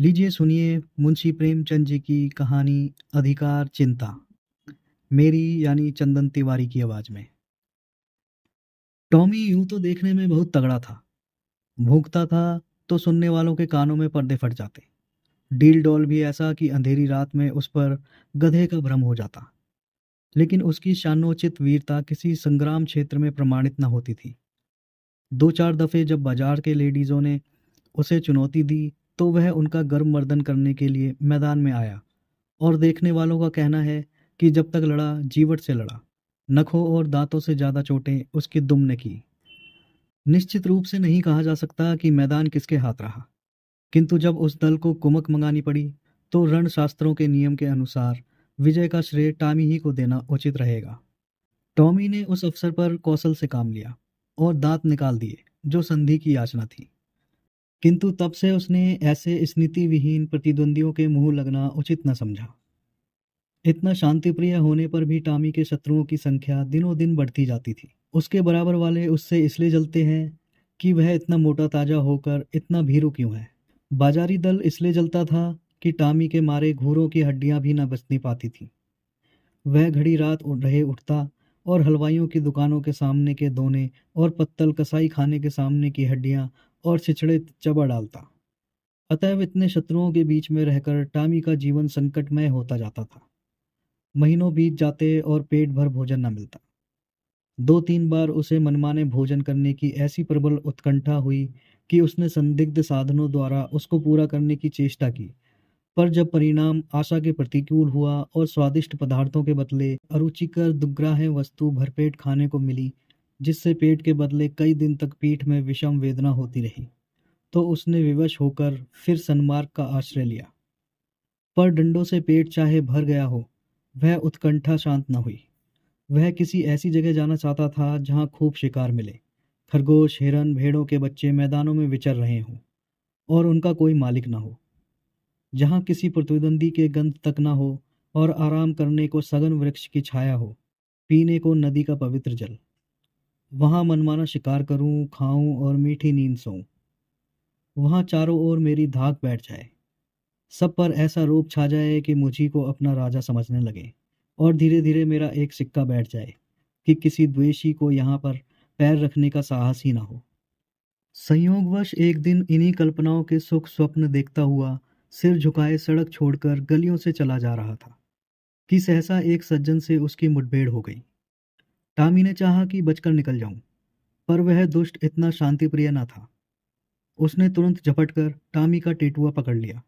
लीजिए सुनिए मुंशी प्रेमचंद जी की कहानी अधिकार चिंता मेरी यानी चंदन तिवारी की आवाज में टॉमी यूं तो देखने में बहुत तगड़ा था भूखता था तो सुनने वालों के कानों में पर्दे फट जाते डील डॉल भी ऐसा कि अंधेरी रात में उस पर गधे का भ्रम हो जाता लेकिन उसकी शानोचित वीरता किसी संग्राम क्षेत्र में प्रमाणित न होती थी दो चार दफे जब बाजार के लेडीज़ों ने उसे चुनौती दी तो वह उनका गर्म मर्दन करने के लिए मैदान में आया और देखने वालों का कहना है कि जब तक लड़ा जीवट से लड़ा नखों और दांतों से ज़्यादा चोटें उसकी दुम ने की निश्चित रूप से नहीं कहा जा सकता कि मैदान किसके हाथ रहा किंतु जब उस दल को कुमक मंगानी पड़ी तो रण शास्त्रों के नियम के अनुसार विजय का श्रेय टॉमी ही को देना उचित रहेगा टॉमी ने उस अवसर पर कौशल से काम लिया और दांत निकाल दिए जो संधि की याचना थी किंतु तब से उसने ऐसे स्मृति विहीन प्रतिद्वंदियों के मुंह लगना उचित न समझा इतना शांतिप्रिय होने पर भी टामी के शत्रुओं की संख्या दिनों दिन बढ़ती जाती थी उसके बराबर वाले उससे इसलिए जलते हैं कि वह इतना मोटा ताजा होकर इतना भीरू क्यों है बाजारी दल इसलिए जलता था कि टामी के मारे घूरों की हड्डियां भी न बचनी पाती थी वह घड़ी रात उठ रहे उठता और हलवाइयों की दुकानों के सामने के दोने और पत्तल कसाई खाने के सामने की हड्डियां और छिछड़े चबा डालता अतएव इतने शत्रुओं के बीच में रहकर टामी का जीवन संकटमय होता जाता था महीनों बीत जाते और पेट भर भोजन न मिलता दो तीन बार उसे मनमाने भोजन करने की ऐसी प्रबल उत्कंठा हुई कि उसने संदिग्ध साधनों द्वारा उसको पूरा करने की चेष्टा की पर जब परिणाम आशा के प्रतिकूल हुआ और स्वादिष्ट पदार्थों के बदले अरुचिकर दुग्राह वस्तु भरपेट खाने को मिली जिससे पेट के बदले कई दिन तक पीठ में विषम वेदना होती रही तो उसने विवश होकर फिर सन्मार्ग का आश्रय लिया पर डंडों से पेट चाहे भर गया हो वह उत्कंठा शांत न हुई वह किसी ऐसी जगह जाना चाहता था जहां खूब शिकार मिले खरगोश हिरन भेड़ों के बच्चे मैदानों में विचर रहे हों और उनका कोई मालिक ना हो जहाँ किसी प्रतिद्वंदी के गंध तक ना हो और आराम करने को सघन वृक्ष की छाया हो पीने को नदी का पवित्र जल वहाँ मनमाना शिकार करूँ खाऊं और मीठी नींद सोऊं वहाँ चारों ओर मेरी धाक बैठ जाए सब पर ऐसा रूप छा जाए कि मुझी को अपना राजा समझने लगे और धीरे धीरे मेरा एक सिक्का बैठ जाए कि किसी द्वेषी को यहाँ पर पैर रखने का साहस ही ना हो संयोगवश एक दिन इन्हीं कल्पनाओं के सुख स्वप्न देखता हुआ सिर झुकाए सड़क छोड़कर गलियों से चला जा रहा था कि सहसा एक सज्जन से उसकी मुठभेड़ हो गई टामी ने चाहा कि बचकर निकल जाऊं, पर वह दुष्ट इतना शांतिप्रिय न था उसने तुरंत झपटकर टामी का टेटुआ पकड़ लिया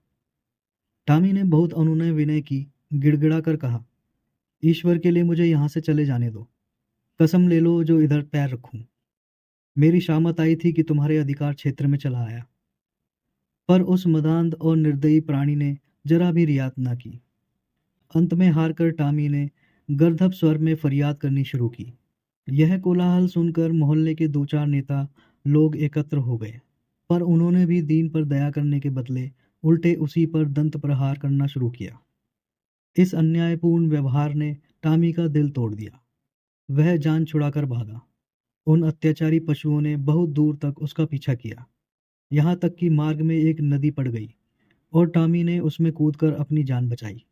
टामी ने बहुत अनुनय विनय की गिड़गिड़ा कर कहा ईश्वर के लिए मुझे यहां से चले जाने दो कसम ले लो जो इधर पैर रखूं मेरी शामत आई थी कि तुम्हारे अधिकार क्षेत्र में चला आया पर उस मदांध और निर्दयी प्राणी ने जरा भी रियात ना की अंत में हारकर टामी ने गर्धप स्वर में फरियाद करनी शुरू की यह कोलाहल सुनकर मोहल्ले के दो चार नेता लोग एकत्र हो गए पर उन्होंने भी दीन पर दया करने के बदले उल्टे उसी पर दंत प्रहार करना शुरू किया इस अन्यायपूर्ण व्यवहार ने टामी का दिल तोड़ दिया वह जान छुड़ाकर भागा उन अत्याचारी पशुओं ने बहुत दूर तक उसका पीछा किया यहाँ तक कि मार्ग में एक नदी पड़ गई और टामी ने उसमें कूदकर अपनी जान बचाई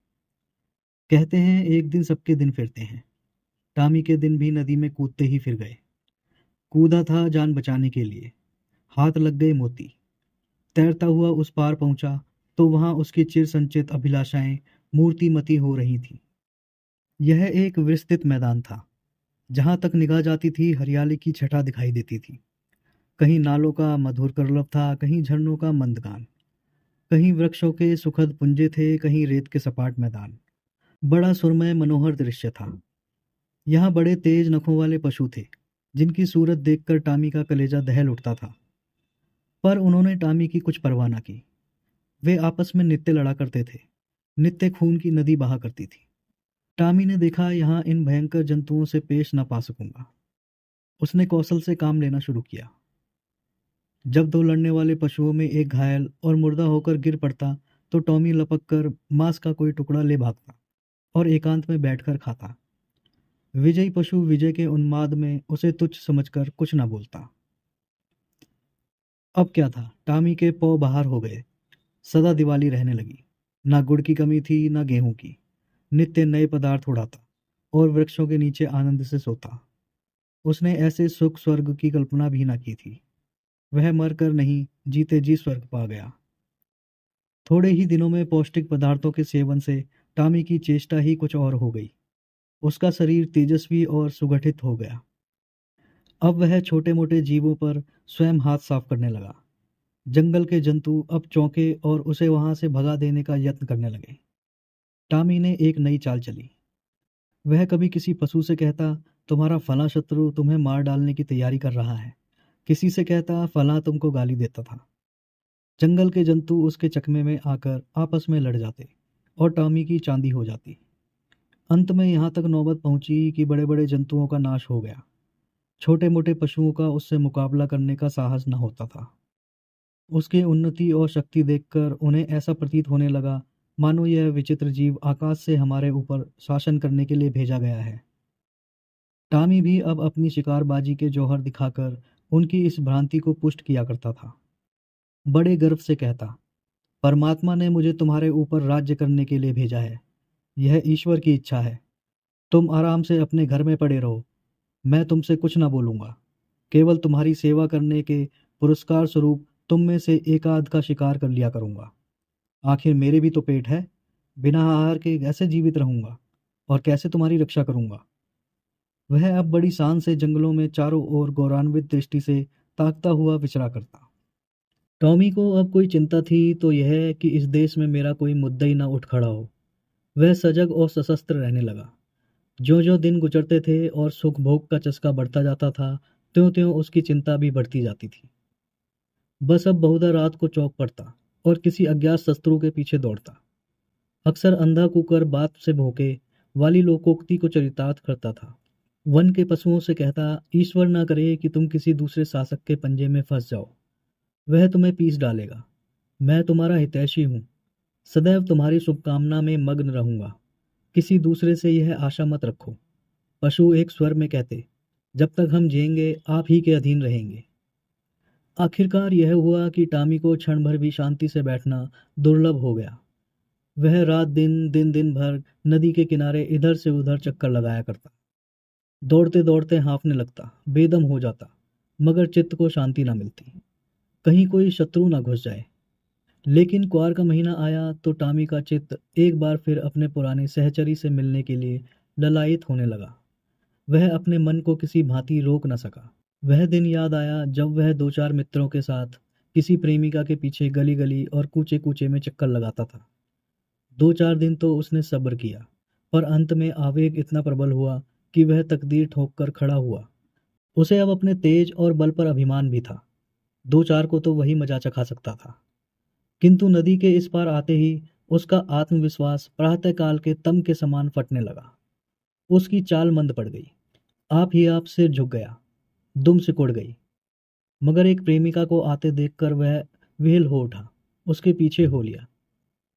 कहते हैं एक दिन सबके दिन फिरते हैं टामी के दिन भी नदी में कूदते ही फिर गए कूदा था जान बचाने के लिए हाथ लग गए मोती तैरता हुआ उस पार पहुंचा तो वहां उसकी चिर संचित अभिलाषाएं मूर्तिमती हो रही थी यह एक विस्तृत मैदान था जहां तक निगाह जाती थी हरियाली की छटा दिखाई देती थी कहीं नालों का मधुर करलभ था कहीं झरनों का मंदगान कहीं वृक्षों के सुखद पुंजे थे कहीं रेत के सपाट मैदान बड़ा सुरमय मनोहर दृश्य था यहाँ बड़े तेज नखों वाले पशु थे जिनकी सूरत देखकर टामी का कलेजा दहल उठता था पर उन्होंने टामी की कुछ परवाह ना की वे आपस में नित्य लड़ा करते थे नित्य खून की नदी बहा करती थी टामी ने देखा यहाँ इन भयंकर जंतुओं से पेश ना पा सकूंगा उसने कौशल से काम लेना शुरू किया जब दो लड़ने वाले पशुओं में एक घायल और मुर्दा होकर गिर पड़ता तो टॉमी लपक कर मांस का कोई टुकड़ा ले भागता और एकांत में बैठकर खाता विजयी पशु विजय के उन्माद में उसे तुच्छ समझकर कुछ ना बोलता अब क्या था टामी के पौ बाहर हो गए सदा दिवाली रहने लगी ना गुड़ की कमी थी ना गेहूं की नित्य नए पदार्थ उड़ाता और वृक्षों के नीचे आनंद से सोता उसने ऐसे सुख स्वर्ग की कल्पना भी ना की थी वह मर कर नहीं जीते जी स्वर्ग पा गया थोड़े ही दिनों में पौष्टिक पदार्थों के सेवन से टामी की चेष्टा ही कुछ और हो गई उसका शरीर तेजस्वी और सुगठित हो गया अब वह छोटे मोटे जीवों पर स्वयं हाथ साफ करने लगा जंगल के जंतु अब चौंके और उसे वहां से भगा देने का यत्न करने लगे टामी ने एक नई चाल चली वह कभी किसी पशु से कहता तुम्हारा फला शत्रु तुम्हें मार डालने की तैयारी कर रहा है किसी से कहता फला तुमको गाली देता था जंगल के जंतु उसके चकमे में आकर आपस में लड़ जाते और टॉमी की चांदी हो जाती अंत में यहाँ तक नौबत पहुंची कि बड़े बड़े जंतुओं का नाश हो गया छोटे मोटे पशुओं का उससे मुकाबला करने का साहस न होता था उसकी उन्नति और शक्ति देखकर उन्हें ऐसा प्रतीत होने लगा मानो यह विचित्र जीव आकाश से हमारे ऊपर शासन करने के लिए भेजा गया है टामी भी अब अपनी शिकारबाजी के जौहर दिखाकर उनकी इस भ्रांति को पुष्ट किया करता था बड़े गर्व से कहता परमात्मा ने मुझे तुम्हारे ऊपर राज्य करने के लिए भेजा है यह ईश्वर की इच्छा है तुम आराम से अपने घर में पड़े रहो मैं तुमसे कुछ ना बोलूँगा केवल तुम्हारी सेवा करने के पुरस्कार स्वरूप तुम में से एक आध का शिकार कर लिया करूँगा आखिर मेरे भी तो पेट है बिना आहार के कैसे जीवित रहूँगा और कैसे तुम्हारी रक्षा करूँगा वह अब बड़ी शान से जंगलों में चारों ओर गौरवान्वित दृष्टि से ताकता हुआ विचरा करता टॉमी को अब कोई चिंता थी तो यह कि इस देश में मेरा कोई मुद्दा ही ना उठ खड़ा हो वह सजग और सशस्त्र रहने लगा ज्यो ज्यो दिन गुजरते थे और सुख भोग का चस्का बढ़ता जाता था त्यों त्यों उसकी चिंता भी बढ़ती जाती थी बस अब बहुधा रात को चौक पड़ता और किसी अज्ञात शत्रु के पीछे दौड़ता अक्सर अंधा कुकर बात से भोके वाली लोकोक्ति को चरितार्थ करता था वन के पशुओं से कहता ईश्वर ना करे कि तुम किसी दूसरे शासक के पंजे में फंस जाओ वह तुम्हें पीस डालेगा मैं तुम्हारा हितैषी हूँ सदैव तुम्हारी शुभकामना में मग्न रहूंगा किसी दूसरे से यह आशा मत रखो पशु एक स्वर में कहते जब तक हम जिएंगे आप ही के अधीन रहेंगे आखिरकार यह हुआ कि टामी को क्षण भर भी शांति से बैठना दुर्लभ हो गया वह रात दिन दिन दिन भर नदी के किनारे इधर से उधर चक्कर लगाया करता दौड़ते दौड़ते हाँफने लगता बेदम हो जाता मगर चित्त को शांति ना मिलती कहीं कोई शत्रु ना घुस जाए लेकिन क्वार का महीना आया तो टामी का चित्त एक बार फिर अपने पुराने सहचरी से मिलने के लिए ललायित होने लगा वह अपने मन को किसी भांति रोक न सका वह दिन याद आया जब वह दो चार मित्रों के साथ किसी प्रेमिका के पीछे गली गली और कूचे कूचे में चक्कर लगाता था दो चार दिन तो उसने सब्र किया पर अंत में आवेग इतना प्रबल हुआ कि वह तकदीर ठोक कर खड़ा हुआ उसे अब अपने तेज और बल पर अभिमान भी था दो चार को तो वही मजा चखा सकता था किंतु नदी के इस पार आते ही उसका आत्मविश्वास प्रातःकाल के तम के समान फटने लगा उसकी चाल मंद पड़ गई आप ही आप सिर झुक गया दुम सिकुड़ गई मगर एक प्रेमिका को आते देखकर वह वेल हो उठा उसके पीछे हो लिया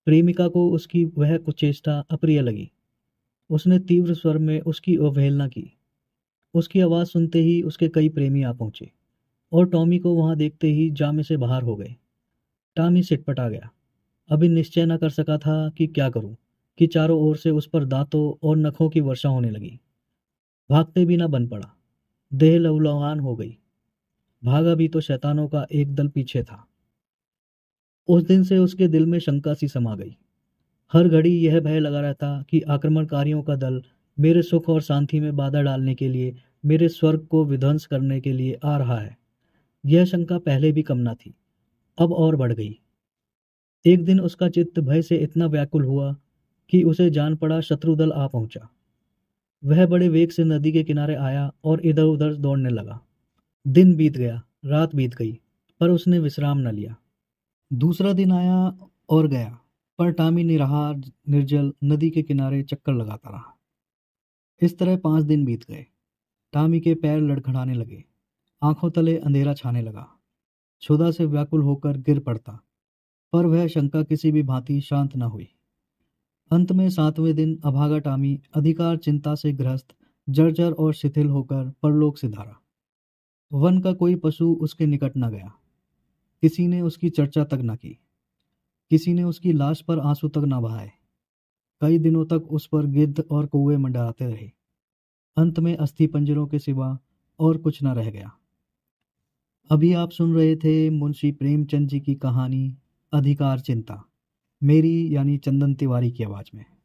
प्रेमिका को उसकी वह कुचेष्टा अप्रिय लगी उसने तीव्र स्वर में उसकी अवहेलना की उसकी आवाज़ सुनते ही उसके कई प्रेमी आ पहुंचे और टॉमी को वहां देखते ही जामे से बाहर हो गए सिटपट आ गया अभी निश्चय न कर सका था कि क्या करूं कि चारों ओर से उस पर दांतों और नखों की वर्षा होने लगी भागते भी ना बन पड़ा देह लवलवान हो गई भागा भी तो शैतानों का एक दल पीछे था उस दिन से उसके दिल में शंका सी समा गई हर घड़ी यह भय लगा रहता कि आक्रमणकारियों का दल मेरे सुख और शांति में बाधा डालने के लिए मेरे स्वर्ग को विध्वंस करने के लिए आ रहा है यह शंका पहले भी कम ना थी अब और बढ़ गई एक दिन उसका चित्त भय से इतना व्याकुल हुआ कि उसे जान पड़ा शत्रुदल आ पहुंचा वह बड़े वेग से नदी के किनारे आया और इधर उधर दौड़ने लगा दिन बीत गया रात बीत गई पर उसने विश्राम न लिया दूसरा दिन आया और गया पर टामी निराहार निर्जल नदी के किनारे चक्कर लगाता रहा इस तरह पांच दिन बीत गए टामी के पैर लड़खड़ाने लगे आंखों तले अंधेरा छाने लगा क्षुदा से व्याकुल होकर गिर पड़ता पर वह शंका किसी भी भांति शांत न हुई अंत में सातवें दिन अभागा टामी अधिकार चिंता से ग्रस्त जर्जर और शिथिल होकर परलोक से धारा वन का कोई पशु उसके निकट न गया किसी ने उसकी चर्चा तक न की किसी ने उसकी लाश पर आंसू तक न बहाए कई दिनों तक उस पर गिद्ध और कौए मंडराते रहे अंत में अस्थि पंजरों के सिवा और कुछ न रह गया अभी आप सुन रहे थे मुंशी प्रेमचंद जी की कहानी अधिकार चिंता मेरी यानी चंदन तिवारी की आवाज़ में